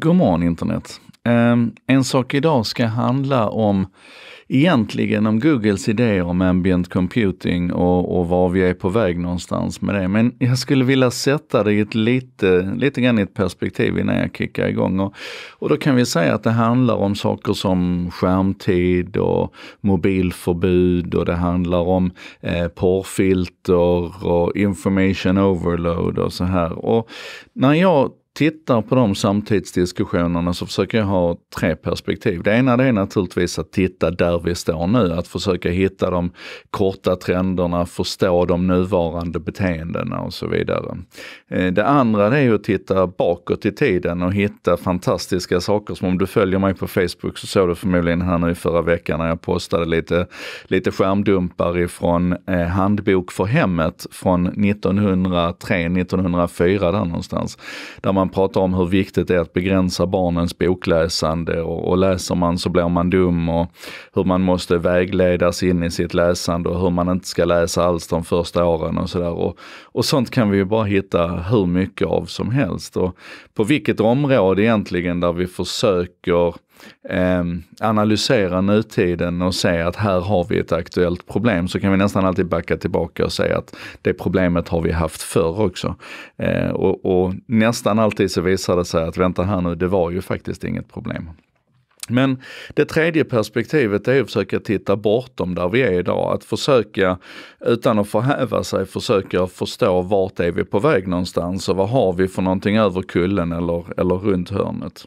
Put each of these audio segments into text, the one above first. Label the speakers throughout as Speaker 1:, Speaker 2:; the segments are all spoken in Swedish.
Speaker 1: God morgon internet! Ehm, en sak idag ska handla om, egentligen om Googles idéer om ambient computing och, och var vi är på väg någonstans med det. Men jag skulle vilja sätta det i ett lite, lite grann i ett perspektiv innan jag kickar igång. Och, och då kan vi säga att det handlar om saker som skärmtid och mobilförbud och det handlar om eh, porrfilter och information overload och så här. Och när jag tittar på de samtidsdiskussionerna så försöker jag ha tre perspektiv. Det ena det är naturligtvis att titta där vi står nu, att försöka hitta de korta trenderna, förstå de nuvarande beteendena och så vidare. Eh, det andra det är att titta bakåt i tiden och hitta fantastiska saker som om du följer mig på Facebook så såg du förmodligen här nu i förra veckan när jag postade lite, lite skärmdumpar ifrån eh, Handbok för hemmet från 1903, 1904 där någonstans. Där man man pratar om hur viktigt det är att begränsa barnens bokläsande och, och läser man så blir man dum och hur man måste vägledas in i sitt läsande och hur man inte ska läsa alls de första åren och sådär. Och, och sånt kan vi ju bara hitta hur mycket av som helst. Och på vilket område egentligen där vi försöker eh, analysera nutiden och se att här har vi ett aktuellt problem så kan vi nästan alltid backa tillbaka och säga att det problemet har vi haft förr också. Eh, och, och nästan alltid så visar det sig att vänta här nu, det var ju faktiskt inget problem. Men det tredje perspektivet är att försöka titta bortom där vi är idag. Att försöka, utan att förhäva sig, försöka förstå vart är vi på väg någonstans och vad har vi för någonting över kullen eller, eller runt hörnet.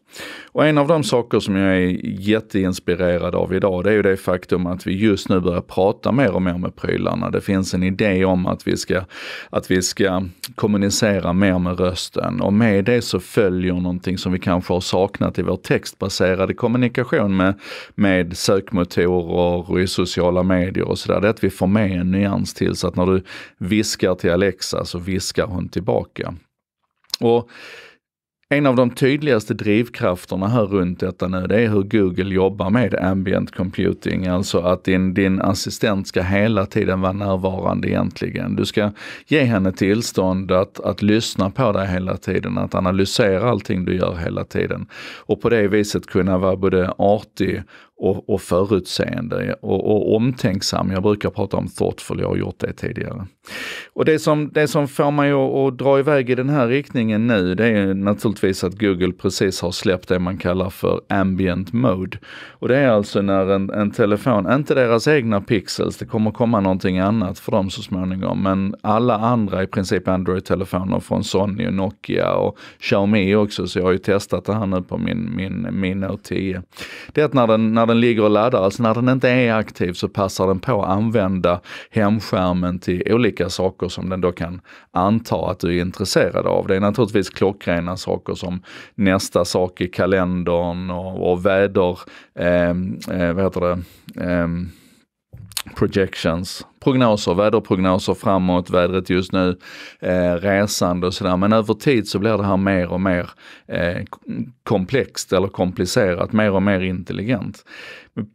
Speaker 1: Och en av de saker som jag är jätteinspirerad av idag det är ju det faktum att vi just nu börjar prata mer och mer med prylarna. Det finns en idé om att vi ska, att vi ska kommunicera mer med rösten och med det så följer någonting som vi kanske har saknat i vår textbaserade kommunikation kommunikation med, med sökmotorer och i sociala medier och sådär, det är att vi får med en nyans till så att när du viskar till Alexa så viskar hon tillbaka. Och en av de tydligaste drivkrafterna här runt detta nu, det är hur Google jobbar med ambient computing, alltså att din, din assistent ska hela tiden vara närvarande egentligen. Du ska ge henne tillstånd att, att lyssna på dig hela tiden, att analysera allting du gör hela tiden och på det viset kunna vara både artig och, och förutseende och, och, omtänksam. Jag brukar prata om thoughtful, jag har gjort det tidigare. Och det som, det som får mig att, att dra iväg i den här riktningen nu, det är naturligtvis att Google precis har släppt det man kallar för ambient mode. Och det är alltså när en, en telefon, inte deras egna pixels, det kommer komma någonting annat för dem så småningom, men alla andra i princip Android-telefoner från Sony och Nokia och Xiaomi också, så jag har ju testat det här nu på min, min, min Note 10. Det är att när den, när när den ligger och laddar, alltså när den inte är aktiv så passar den på att använda hemskärmen till olika saker som den då kan anta att du är intresserad av. Det är naturligtvis klockrena saker som nästa sak i kalendern och, och väder, eh, eh vad heter det, eh, projections, prognoser, väderprognoser framåt, vädret just nu, eh, resande och sådär. Men över tid så blir det här mer och mer eh, komplext eller komplicerat, mer och mer intelligent.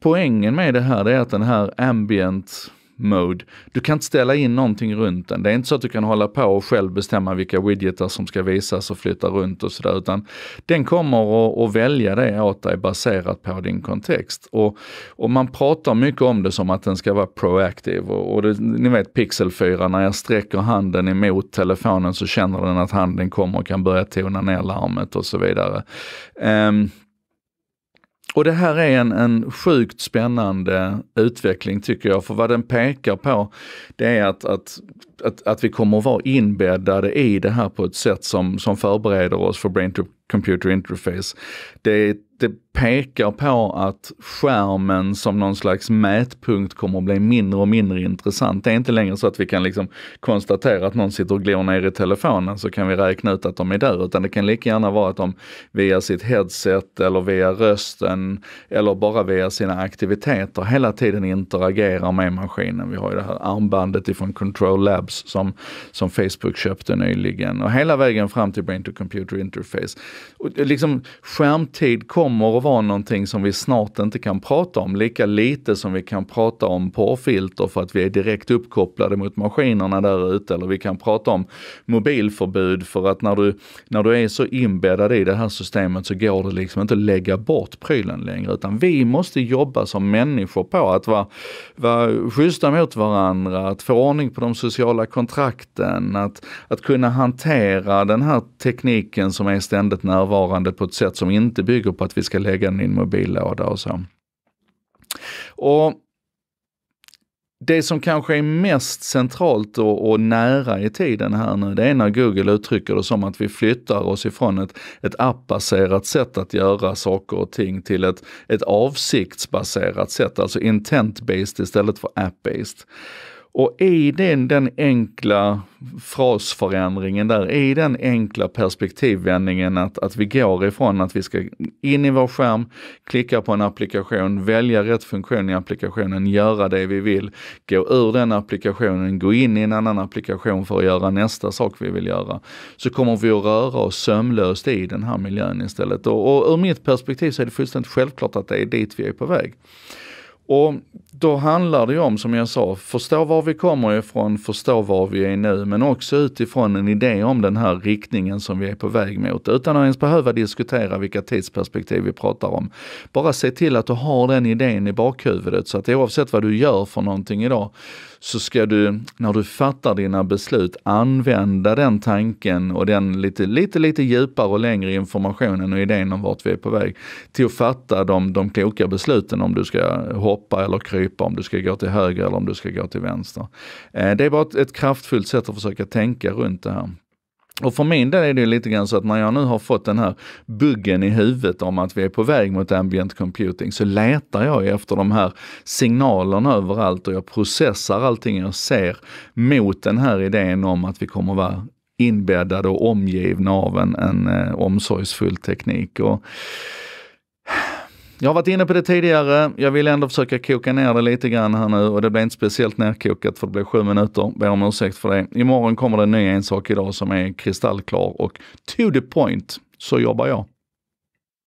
Speaker 1: poängen med det här är att den här ambient mode. Du kan inte ställa in någonting runt den. Det är inte så att du kan hålla på och själv bestämma vilka widgetar som ska visas och flytta runt och sådär, utan den kommer att, välja det åt dig baserat på din kontext. Och, och man pratar mycket om det som att den ska vara proactive och, och det, ni vet Pixel 4, när jag sträcker handen emot telefonen så känner den att handen kommer och kan börja tona ner larmet och så vidare. Um, och det här är en, en sjukt spännande utveckling tycker jag, för vad den pekar på det är att, att att, att, vi kommer att vara inbäddade i det här på ett sätt som, som förbereder oss för brain to computer interface. Det, det pekar på att skärmen som någon slags mätpunkt kommer att bli mindre och mindre intressant. Det är inte längre så att vi kan liksom konstatera att någon sitter och glor ner i telefonen så kan vi räkna ut att de är där, utan det kan lika gärna vara att de via sitt headset eller via rösten eller bara via sina aktiviteter hela tiden interagerar med maskinen. Vi har ju det här armbandet ifrån Control Lab Labs som, som Facebook köpte nyligen och hela vägen fram till Brain to Computer Interface. Och liksom, skärmtid kommer att vara någonting som vi snart inte kan prata om, lika lite som vi kan prata om porrfilter för att vi är direkt uppkopplade mot maskinerna där ute eller vi kan prata om mobilförbud för att när du, när du är så inbäddad i det här systemet så går det liksom inte att lägga bort prylen längre utan vi måste jobba som människor på att vara, vara schyssta mot varandra, att få ordning på de sociala sociala kontrakten, att, att kunna hantera den här tekniken som är ständigt närvarande på ett sätt som inte bygger på att vi ska lägga den i en mobillåda och så. Och det som kanske är mest centralt och, och, nära i tiden här nu, det är när Google uttrycker det som att vi flyttar oss ifrån ett, ett appbaserat sätt att göra saker och ting till ett, ett avsiktsbaserat sätt, alltså intent-based istället för app-based. Och i den, den enkla frasförändringen där, i den enkla perspektivvändningen att, att vi går ifrån att vi ska in i vår skärm, klicka på en applikation, välja rätt funktion i applikationen, göra det vi vill, gå ur den applikationen, gå in i en annan applikation för att göra nästa sak vi vill göra. Så kommer vi att röra oss sömlöst i den här miljön istället. Och, och ur mitt perspektiv så är det fullständigt självklart att det är dit vi är på väg. Och då handlar det ju om, som jag sa, förstå var vi kommer ifrån, förstå var vi är nu, men också utifrån en idé om den här riktningen som vi är på väg mot, utan att ens behöva diskutera vilka tidsperspektiv vi pratar om. Bara se till att du har den idén i bakhuvudet så att oavsett vad du gör för någonting idag, så ska du, när du fattar dina beslut, använda den tanken och den lite, lite, lite djupare och längre informationen och idén om vart vi är på väg, till att fatta de, de kloka besluten om du ska hoppa hoppa eller krypa, om du ska gå till höger eller om du ska gå till vänster. Eh, det är bara ett, ett kraftfullt sätt att försöka tänka runt det här. Och för min del är det lite grann så att när jag nu har fått den här buggen i huvudet om att vi är på väg mot ambient computing så letar jag efter de här signalerna överallt och jag processar allting jag ser mot den här idén om att vi kommer vara inbäddade och omgivna av en, en eh, omsorgsfull teknik. Och jag har varit inne på det tidigare. Jag vill ändå försöka koka ner det lite grann här nu och det blir inte speciellt nerkokat för det blir sju minuter. Ber om ursäkt för det. Imorgon kommer det en ny ensak idag som är kristallklar och to the point. Så jobbar jag.